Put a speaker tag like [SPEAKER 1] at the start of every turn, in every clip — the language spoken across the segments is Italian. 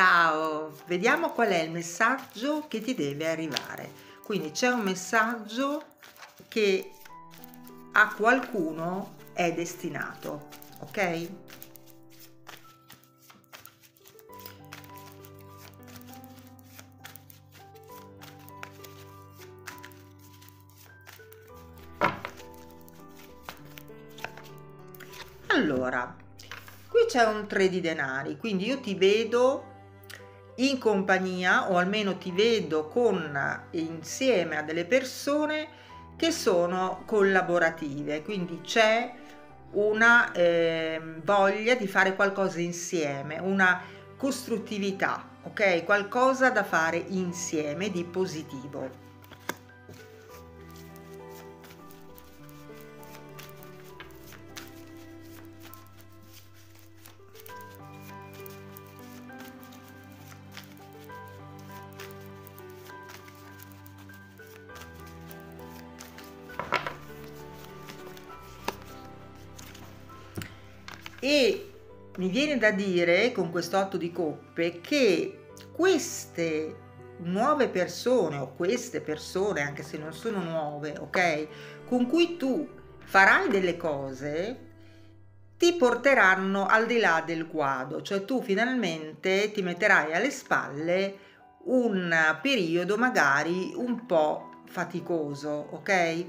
[SPEAKER 1] Ciao, vediamo qual è il messaggio che ti deve arrivare. Quindi c'è un messaggio che a qualcuno è destinato, ok? Allora, qui c'è un 3 di denari, quindi io ti vedo in compagnia o almeno ti vedo con insieme a delle persone che sono collaborative, quindi c'è una eh, voglia di fare qualcosa insieme, una costruttività, ok? Qualcosa da fare insieme di positivo. e mi viene da dire con questo quest'otto di coppe che queste nuove persone o queste persone, anche se non sono nuove, ok? Con cui tu farai delle cose ti porteranno al di là del guado, cioè tu finalmente ti metterai alle spalle un periodo magari un po' faticoso, ok?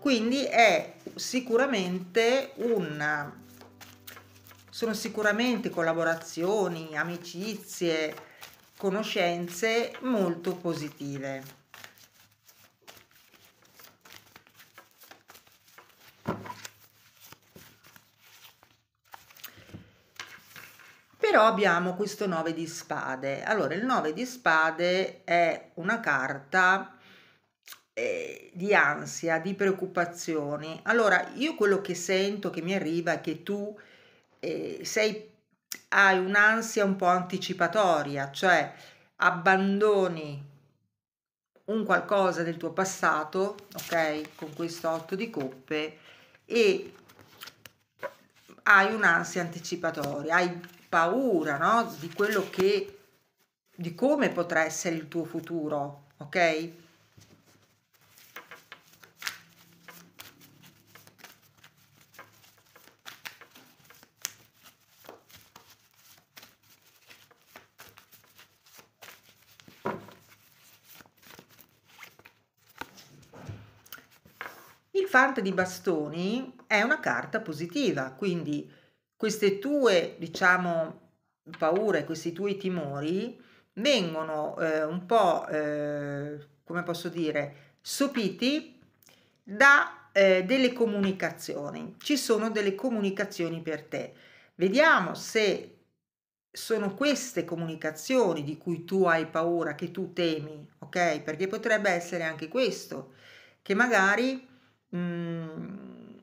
[SPEAKER 1] Quindi è sicuramente un sono sicuramente collaborazioni, amicizie, conoscenze molto positive. Però abbiamo questo 9 di spade. Allora, il 9 di spade è una carta eh, di ansia, di preoccupazioni. Allora, io quello che sento che mi arriva è che tu eh, sei, hai un'ansia un po' anticipatoria, cioè abbandoni un qualcosa del tuo passato, ok, con questo 8 di coppe e hai un'ansia anticipatoria, hai paura, no, di quello che di come potrà essere il tuo futuro, ok? Il farte di bastoni è una carta positiva, quindi queste tue, diciamo, paure, questi tuoi timori vengono eh, un po', eh, come posso dire, sopiti da eh, delle comunicazioni. Ci sono delle comunicazioni per te. Vediamo se sono queste comunicazioni di cui tu hai paura, che tu temi, ok? Perché potrebbe essere anche questo, che magari Mm,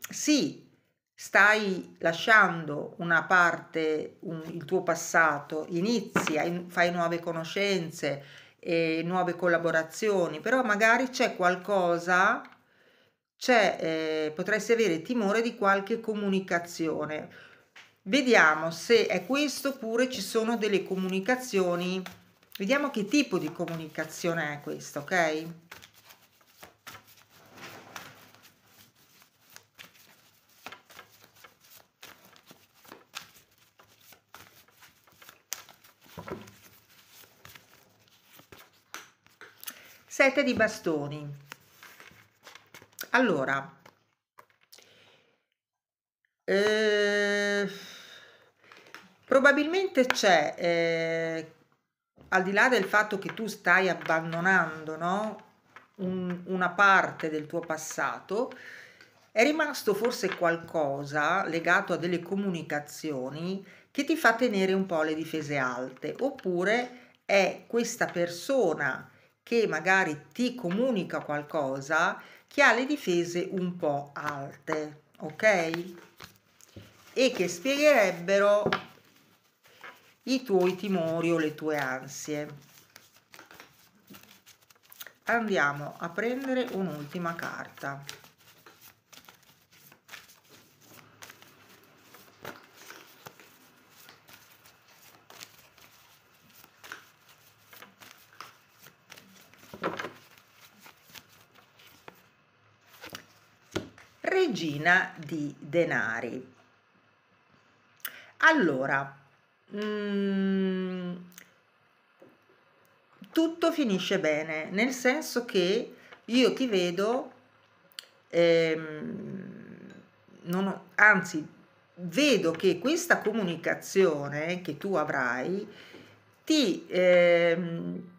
[SPEAKER 1] sì, stai lasciando una parte, un, il tuo passato, inizia, fai nuove conoscenze, e nuove collaborazioni, però magari c'è qualcosa, c'è, eh, potresti avere timore di qualche comunicazione. Vediamo se è questo oppure ci sono delle comunicazioni. Vediamo che tipo di comunicazione è questa, ok? sette di bastoni allora eh, probabilmente c'è eh, al di là del fatto che tu stai abbandonando no? Un, una parte del tuo passato è rimasto forse qualcosa legato a delle comunicazioni che ti fa tenere un po' le difese alte oppure è questa persona che magari ti comunica qualcosa che ha le difese un po' alte, ok? E che spiegherebbero i tuoi timori o le tue ansie. Andiamo a prendere un'ultima carta. regina di denari. Allora, mm, tutto finisce bene, nel senso che io ti vedo, ehm, ho, anzi, vedo che questa comunicazione che tu avrai ti, ehm,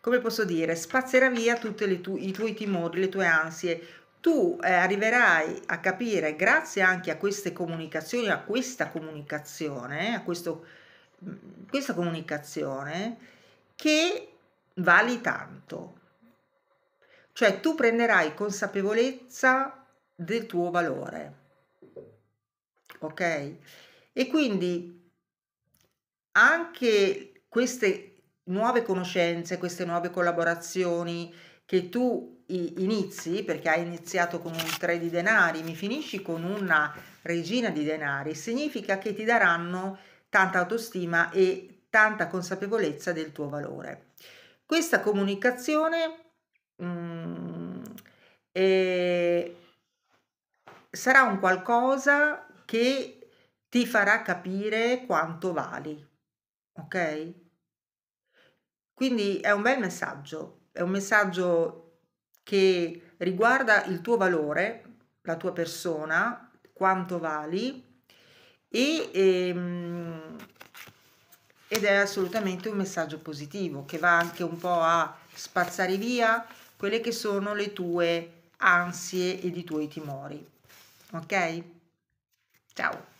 [SPEAKER 1] come posso dire, spazzerà via tutti tu, i tuoi timori, le tue ansie, tu eh, arriverai a capire, grazie anche a queste comunicazioni, a questa comunicazione, eh, a questo, mm, questa comunicazione, che vali tanto. Cioè tu prenderai consapevolezza del tuo valore. Ok? E quindi anche queste nuove conoscenze, queste nuove collaborazioni che tu inizi, perché hai iniziato con un 3 di denari, mi finisci con una regina di denari, significa che ti daranno tanta autostima e tanta consapevolezza del tuo valore. Questa comunicazione mm, eh, sarà un qualcosa che ti farà capire quanto vali, ok? Quindi è un bel messaggio, è un messaggio che riguarda il tuo valore, la tua persona, quanto vali e, ehm, ed è assolutamente un messaggio positivo che va anche un po' a spazzare via quelle che sono le tue ansie ed i tuoi timori. Ok? Ciao!